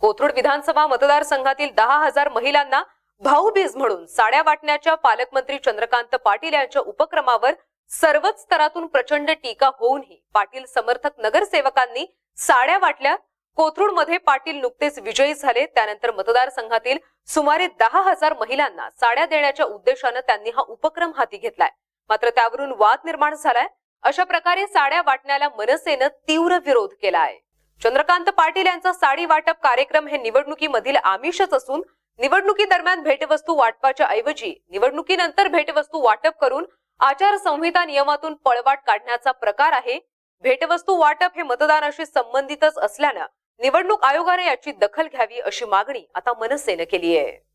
कोथरूड विधानसभा मतदारसंघातील दहा हजार महिलांना भाऊबीज म्हणून साड्या वाटण्याच्या पालकमंत्री चंद्रकांत पाटील यांच्या उपक्रमावर सर्वच स्तरातून प्रचंड टीका होऊनही पाटील समर्थक नगरसेवकांनी साड्या वाटल्या कोथरूडमध्ये पाटील नुकतेच विजयी झाले त्यानंतर मतदारसंघातील सुमारे दहा हजार महिलांना साड्या देण्याच्या उद्देशानं त्यांनी हा उपक्रम हाती घेतलाय मात्र त्यावरून वाद निर्माण झालाय अशा प्रकारे साड्या वाटण्याला मनसेनं तीव्र विरोध केला आहे चंद्रकांत पाटील यांचा साडी वाटप कार्यक्रम हे निवडणुकीमधील आमिषच असून निवडणुकीदरम्यान भेटवस्तू वाटपाच्या ऐवजी निवडणुकीनंतर भेटवस्तू वाटप करून आचारसंहिता नियमातून पळवाट काढण्याचा प्रकार आहे भेटवस्तू वाटप हे मतदानाशी संबंधितच असल्यानं निवडणूक आयोगाने याची दखल घ्यावी अशी मागणी आता मनसेनं केली आहे